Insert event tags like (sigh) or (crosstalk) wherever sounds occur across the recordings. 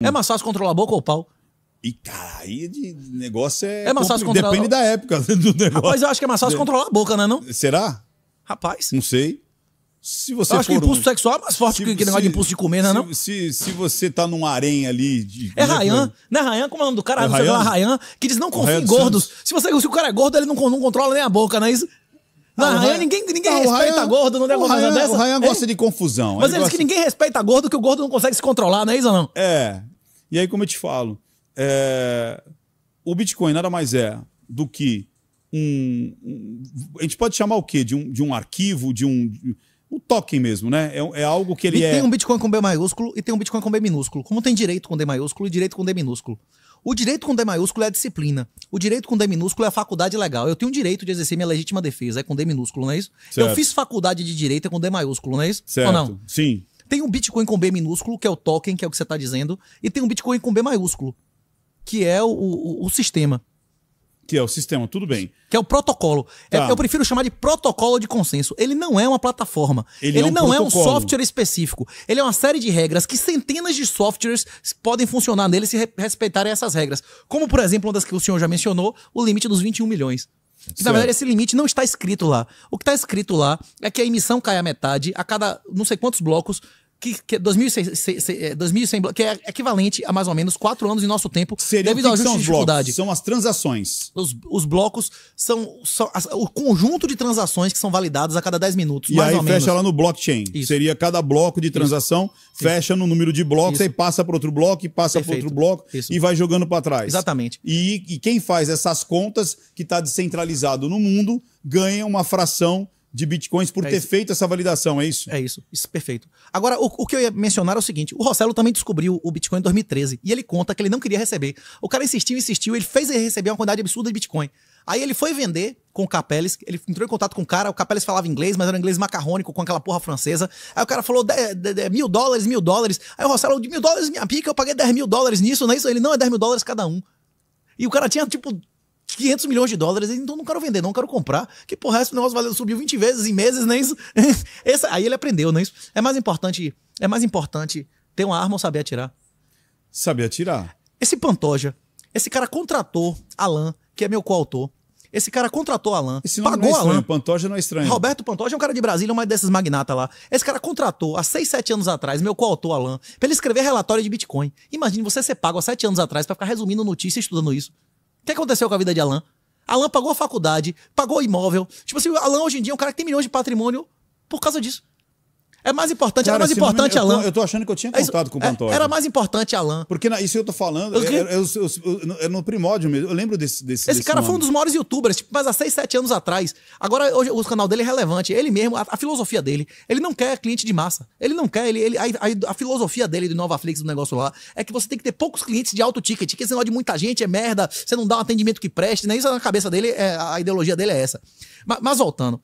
Hum. É mais fácil controlar a boca ou o pau? E, cara, aí de negócio é. É mais fácil controlar- Depende da época (laughs) do negócio. Mas eu acho que é mais fácil é. controlar a boca, né? Não? Será? Rapaz, Não sei. Se você eu acho que o impulso um- sexual é mais forte que que negócio de impulso de comer, né? se, Não? Se, se você tá num harém ali de. É Rayan, né? Rayan, é como é o nome do cara? É Você Rayan? Rayan, que diz não confia em gordos. Se, você, se o cara é gordo, ele não, não controla nem a boca, não é isso? Não, é ah, Rayan, ninguém, ninguém Ah, respeita Rayan- gordo, não é uma coisa dessa. O Rayan gosta de confusão. Mas ele eles gosta... que ninguém respeita gordo, que o gordo não consegue se controlar, não é isso ou não? É, e aí, como eu te falo, é, o Bitcoin nada mais é do que um, A gente pode chamar o quê? De um, de um arquivo, de um. um o token mesmo, né? É, é algo que ele tem é. Tem um Bitcoin com B maiúsculo e tem um Bitcoin com B minúsculo. Como tem direito com D maiúsculo e direito com D minúsculo. O direito com D maiúsculo é a disciplina. O direito com D minúsculo é a faculdade legal. Eu tenho o direito de exercer minha legítima defesa, é com D minúsculo, não é isso? Certo. Eu fiz faculdade de direito é com D maiúsculo, não é isso? Certo. Ou não? Sim. Tem um Bitcoin com B minúsculo, que é o token, que é o que você está dizendo, e tem um Bitcoin com B maiúsculo, que é o, o, o sistema. Que é o sistema, tudo bem. Que é o protocolo. É, tá. eu prefiro chamar de protocolo de consenso. Ele não é uma plataforma. Ele, ele é um não protocolo. é um software específico. Ele é uma série de regras que centenas de softwares podem funcionar nele se respeitarem essas regras. Como, por exemplo, uma das que o senhor já mencionou, o limite dos 21 milhões. Certo. Na verdade, esse limite não está escrito lá. O que está escrito lá é que a emissão cai à metade a cada não sei quantos blocos que, que é 2.100, 2100 é, que é equivalente a mais ou menos quatro anos em nosso tempo, Seria devido ao ajuste de dificuldade. Blocos, são as transações. Os, os blocos são, são as, o conjunto de transações que são validadas a cada 10 minutos, e aí fecha menos. lá no blockchain. Isso. Seria cada bloco de transação, Isso. fecha no número de blocos, Isso. aí passa para outro bloco, e passa para outro bloco, Isso. e vai jogando para trás. Exatamente. E, e quem faz essas contas, que está descentralizado no mundo, ganha uma fração de bitcoins por é ter isso. feito essa validação, é isso? É isso, isso, perfeito. Agora, o, o, que eu ia mencionar é o seguinte: o Rossello também descobriu o Bitcoin em 2013 e ele conta que ele não queria receber. O cara insistiu, insistiu, ele fez ele receber uma quantidade absurda de Bitcoin. Aí ele foi vender com o Capeles, ele entrou em contato com o cara, o Capeles falava inglês, mas era inglês macarrônico, com aquela porra francesa. Aí o cara falou, mil dólares, mil dólares. Aí o Rossello, de mil dólares minha pica, eu paguei 10 mil dólares nisso, não é isso? Ele, não, é 10 mil dólares cada um. E o cara tinha, tipo, 500 milhões de dólares, então não quero vender, não quero comprar. Que porra, é esse negócio valeu, subiu 20 vezes em meses, nem isso. (laughs) Esse, aí ele aprendeu, né? Isso. É mais importante, é mais importante ter uma arma ou saber atirar. Saber atirar. Esse Pantoja, esse cara contratou Alan, que é meu coautor. Esse cara contratou Alan, Esse pagou não é estranho, Alan. Pantoja não é estranho. Roberto Pantoja é um cara de Brasília, um desses magnatas lá. Esse cara contratou há 6, 7 anos atrás, meu coautor Alan, pra ele escrever relatório de Bitcoin. Imagine você ser pago há 7 anos atrás para ficar resumindo notícia e estudando isso que aconteceu com a vida de Alan? Alan pagou a faculdade, pagou o imóvel. Tipo assim, Alan hoje em dia é um cara que tem milhões de patrimônio por causa disso. É mais importante, Cara, era mais importante não, eu Alain. Tô, eu tô achando que eu tinha é contado é, com o é, Pantoja. Era mais importante Alain. Porque na, isso eu tô falando, é no primórdio mesmo, eu lembro desse desse Esse desse cara nome. foi um dos maiores youtubers, tipo, mas há 6, 7 anos atrás. Agora hoje, o canal dele é relevante, ele mesmo, a, a, filosofia dele, ele não quer cliente de massa. Ele não quer, ele, ele a, a, a, filosofia dele do Nova Flix, do negócio lá, é que você tem que ter poucos clientes de alto ticket, que senão de muita gente é merda, você não dá um atendimento que preste, né? Isso na cabeça dele, é, a ideologia dele é essa. mas, mas voltando,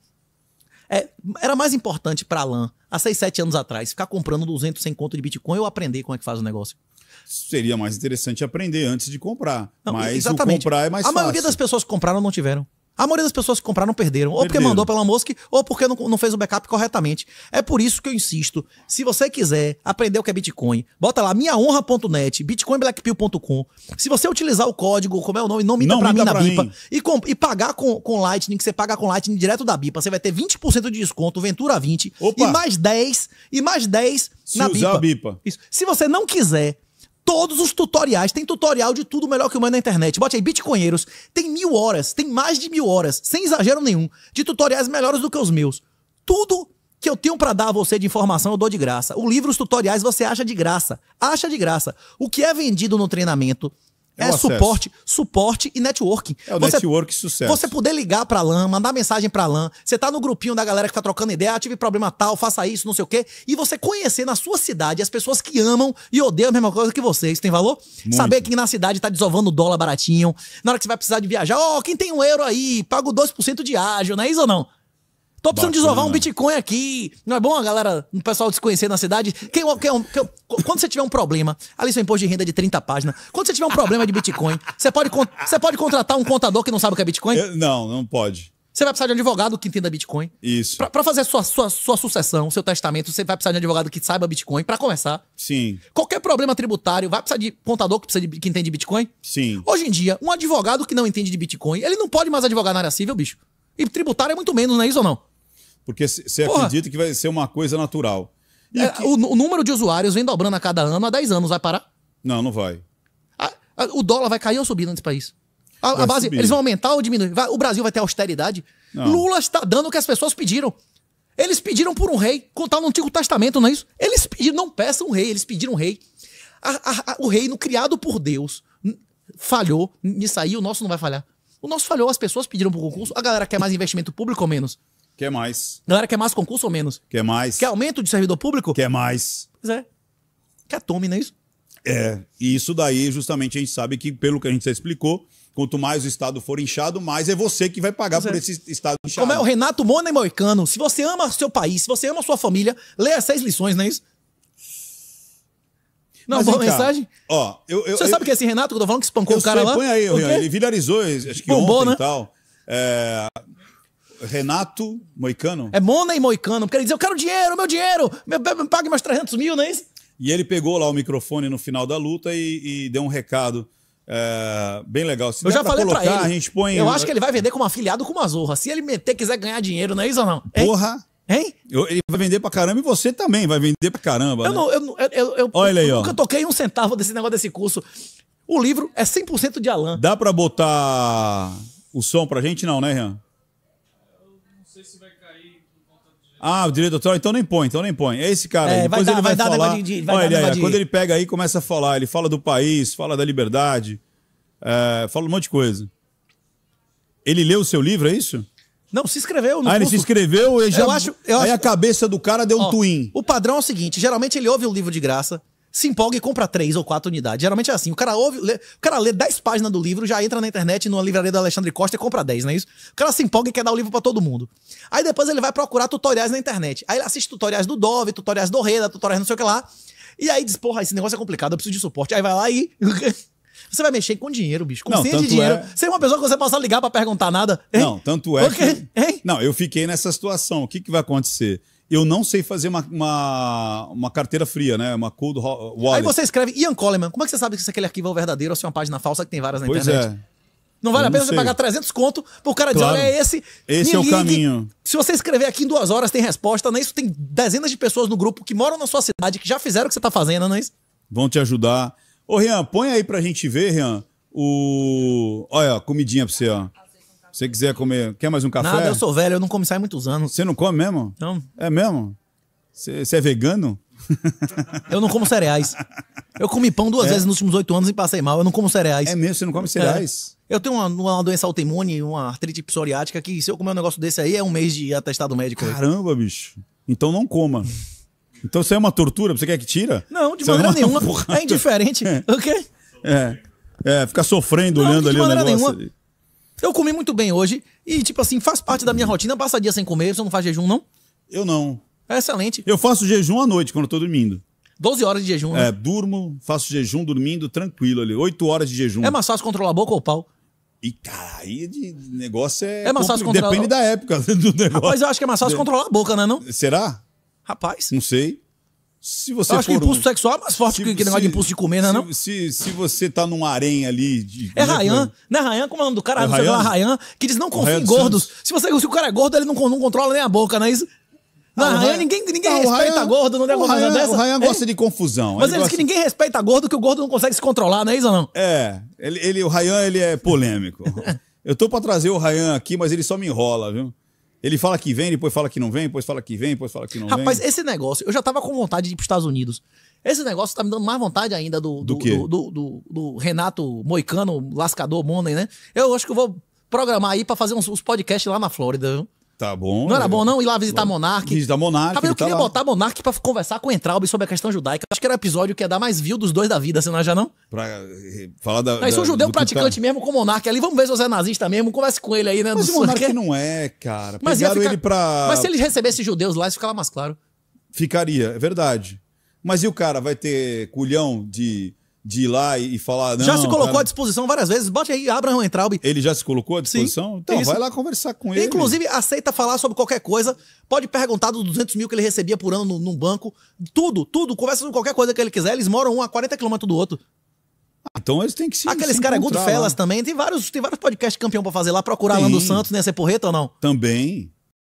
é, era mais importante para Alan, há 6, 7 anos atrás, ficar comprando 200, 100 conto de Bitcoin ou aprender como é que faz o negócio? Seria mais interessante aprender antes de comprar. Não, mas exatamente. comprar é mais a fácil. A maioria das pessoas que compraram não tiveram. A maioria das pessoas que compraram perderam. Ou porque mandou pela mosca, ou porque não, não, fez o backup corretamente. É por isso que eu insisto. Se você quiser aprender o que é Bitcoin, bota lá minhaonra.net, bitcoinblackpill.com. Se você utilizar o código, como é o nome? Não minta não pra minta mim na pra BIPA. E, com, e, pagar com, com Lightning, que você paga com Lightning direto da BIPA, você vai ter 20% de desconto, Ventura 20. Opa. E mais 10, e mais 10 se na usar BIPA. A BIPA. Isso. Se você não quiser todos os tutoriais. Tem tutorial de tudo melhor que o na internet. Bote aí Bitcoinheiros. Tem mil horas, tem mais de mil horas, sem exagero nenhum, de tutoriais melhores do que os meus. Tudo que eu tenho para dar a você de informação eu dou de graça. O livro, os tutoriais você acha de graça. Acha de graça. O que é vendido no treinamento é, é suporte, suporte e networking. É o você, network sucesso. Você poder ligar pra LAN, mandar mensagem pra LAN, você tá no grupinho da galera que tá trocando ideia, ah, tive problema tal, faça isso, não sei o quê, e você conhecer na sua cidade as pessoas que amam e odeiam a mesma coisa que você. Isso tem valor? Muito. Saber que na cidade tá desovando dólar baratinho, na hora que você vai precisar de viajar, ó, oh, quem tem um euro aí, paga 2% de ágio, não é isso ou não? Tô precisando Bacana. desovar um Bitcoin aqui. Não é bom a galera, um pessoal desconhecer na cidade? Quem, quem, quem, quando você tiver um problema, ali seu imposto de renda é de 30 páginas. Quando você tiver um problema de Bitcoin, você pode, você pode contratar um contador que não sabe o que é Bitcoin? Eu, não, não pode. Você vai precisar de um advogado que entenda Bitcoin. Isso. Pra, pra fazer sua, sua, sua sucessão, seu testamento, você vai precisar de um advogado que saiba Bitcoin, para começar. Sim. Qualquer problema tributário, vai precisar de contador que, precisa de, que entende Bitcoin? Sim. Hoje em dia, um advogado que não entende de Bitcoin, ele não pode mais advogar na área civil, bicho. E tributário é muito menos, não é isso ou não? Porque você acredita que vai ser uma coisa natural. É, o, o, número de usuários vem dobrando a cada ano, há 10 anos vai parar? Não, não vai. A, a, o dólar vai cair ou subir nesse país? A, a base, subir. eles vão aumentar ou diminuir? Vai, o Brasil vai ter austeridade? Não. Lula está dando o que as pessoas pediram. Eles pediram por um rei, contar no Antigo Testamento, não é isso? Eles pediram, não peçam um rei, eles pediram um rei. o reino criado por Deus falhou, nisso aí o nosso não vai falhar. O nosso falhou, as pessoas pediram por concurso, a galera quer mais investimento público ou menos? Quer mais? Galera, quer mais concurso ou menos? Quer mais? Quer aumento de servidor público? Quer mais? Pois é. Quer tome, não é isso? É, e isso daí justamente a gente sabe que, pelo que a gente já explicou, quanto mais o Estado for inchado, mais é você que vai pagar pois por é. esse Estado inchado. Como é o Renato Mona Moicano, se você ama seu país, se você ama sua família, leia seis lições, não é isso? Não, Mas, boa cá, mensagem? Ó, eu, eu, você eu, sabe que esse Renato que eu tô falando que espancou o cara sei, lá? Põe aí, o ele viralizou, acho que Bombou, ontem né? e tal. É, Renato Moicano? É Money Moicano, porque ele dizia, eu quero dinheiro, meu dinheiro, me pague mais 300 mil, não é isso? E ele pegou lá o microfone no final da luta e, e deu um recado é, bem legal. Se eu já pra falei colocar, pra ele. A gente põe... Eu acho que ele vai vender como afiliado com uma zorra. Se ele meter, quiser ganhar dinheiro, não é isso ou não? Hein? Porra! Hein? Eu, ele vai vender pra caramba e você também vai vender pra caramba. Eu, né? não, eu, eu, eu, Olha aí, eu ó. nunca toquei um centavo desse negócio desse curso. O livro é 100% de Alain. Dá pra botar o som pra gente, não, né, Rian? Ah, o direito autoral, então nem põe, então nem põe. É esse cara é, aí. Depois vai dar, ele vai, vai falar. Dar de, vai Olha, dar de... quando ele pega aí, começa a falar. Ele fala do país, fala da liberdade, é, fala um monte de coisa. Ele leu o seu livro, é isso? Não, se inscreveu no Ah, ele se inscreveu e já. Eu acho, eu aí a cabeça do cara deu um twin. O padrão é o seguinte: geralmente ele ouve o livro de graça, se empolga e compra três ou quatro unidades. Geralmente é assim. O cara ouve, lê, o cara lê dez páginas do livro, já entra na internet numa livraria do Alexandre Costa e compra dez não é isso? O cara se empolga e quer dar o livro para todo mundo. Aí depois ele vai procurar tutoriais na internet. Aí ele assiste tutoriais do Dove, tutoriais do Reda, tutoriais não sei o que lá. E aí diz, porra, esse negócio é complicado, eu preciso de suporte. Aí vai lá e. (laughs) Você vai mexer com dinheiro, bicho. Com não, de dinheiro. É... Sem é uma pessoa que você possa ligar para perguntar nada. Hein? Não, tanto é. Que... Não, eu fiquei nessa situação. O que, que vai acontecer? eu não sei fazer uma, uma, uma, carteira fria, né? Uma cold wallet. Aí você escreve Ian Coleman. Como é que você sabe se aquele é arquivo é o verdadeiro ou se é uma página falsa que tem várias na pois internet? É. Não vale eu a pena você pagar 300 conto pro cara claro. dizer, olha, é esse. Esse é o caminho. Se você escrever aqui em duas horas, tem resposta, né? Isso tem dezenas de pessoas no grupo que moram na sua cidade, que já fizeram o que você tá fazendo, não é isso? Vão te ajudar. Ô, Rian, põe aí pra gente ver, Rian, o... Olha, comidinha pra você, ó você quiser comer. Quer mais um café? Nada, eu sou velho, eu não como sai há muitos anos. Você não come mesmo? Não. É mesmo? Você é vegano? (laughs) eu não como cereais. Eu comi pão duas é. vezes nos últimos oito anos e passei mal. Eu não como cereais. É mesmo? Você não come cereais? É. Eu tenho uma, uma doença autoimune, uma artrite psoriática, que se eu comer um negócio desse aí, é um mês de atestado médico. Caramba, bicho. Então não coma. Então isso é uma tortura? Você quer que tira? Não, de você é maneira nenhuma. (laughs) É indiferente. É. Ok? É. É, ficar sofrendo, não, olhando de ali o negócio. Nenhuma. Eu comi muito bem hoje e, tipo assim, faz parte da minha uhum. rotina. Passa dia sem comer, você não faz jejum, não? Eu não. É excelente. Eu faço jejum à noite, quando eu tô dormindo. 12 horas de jejum, né? É, durmo, faço jejum dormindo tranquilo ali. 8 horas de jejum. É mais fácil controlar a boca ou o pau? E, cara, aí de negócio é. É mais fácil compli... controlar. Depende da época (laughs) do negócio. Mas eu acho que é mais fácil de... controlar a boca, né? Não? Será? Rapaz. Não sei. Se você eu acho que impulso um... sexual é mais forte se, que, que negócio de impulso de comer, não é não? Se, se você tá num harém ali... De, é Rayan, né? Rayan, né? é como é o nome do cara? É Rayan? Rayan, que diz não confia em gordos. Se, você, se o cara é gordo, ele não, não controla nem a boca, não é isso? Na ah, Rayan, ninguém, ninguém não, respeita gordo, não é uma coisa dessa. O Rayan é. gosta ele, de confusão. Mas ele, ele gosta... diz que ninguém respeita gordo, que o gordo não consegue se controlar, não é isso ou não? É, ele, ele, o Rayan, ele é polêmico. (laughs) eu tô pra trazer o Rayan aqui, mas ele só me enrola, viu? Ele fala que vem, depois fala que não vem, depois fala que vem, depois fala que não Rapaz, vem. Rapaz, esse negócio, eu já tava com vontade de ir pros Estados Unidos. Esse negócio tá me dando mais vontade ainda do, do, do, do, do, do Renato Moicano, lascador Monday, né? Eu acho que eu vou programar aí para fazer uns, uns podcasts lá na Flórida, viu? Tá bom. Não era bom, não? Ir lá visitar Monark. Visitar tá Monark. eu tá queria tá botar Monark pra conversar com o Entraub sobre a questão judaica. Acho que era o episódio que ia dar mais view dos dois da vida, senão assim, já não? Pra eh, falar da. Mas se um judeu tá praticante tá... mesmo com o Monark ali, vamos ver se você é nazista mesmo, converse com ele aí, né? Mas o Monark não é, cara. Mas, ficar... ele pra... Mas se eles recebesse judeus lá, isso ficava mais claro. Ficaria, é verdade. Mas e o cara vai ter culhão de de ir lá e falar. já se colocou cara... à disposição várias vezes. Bote aí, Abraham Entraub. Ele já se colocou à disposição? Sim, então, isso. vai lá conversar com ele. Inclusive, aceita falar sobre qualquer coisa. Pode perguntar dos 200 mil que ele recebia por ano num banco. Tudo, tudo. Conversa sobre qualquer coisa que ele quiser. Eles moram um a 40 quilômetros do outro. Ah, então eles têm que se Aqueles caras Goodfellas também. Tem vários, tem vários podcasts campeão para fazer lá. Procurar Tem. Lando Santos, né? Ser porreta ou não? Também.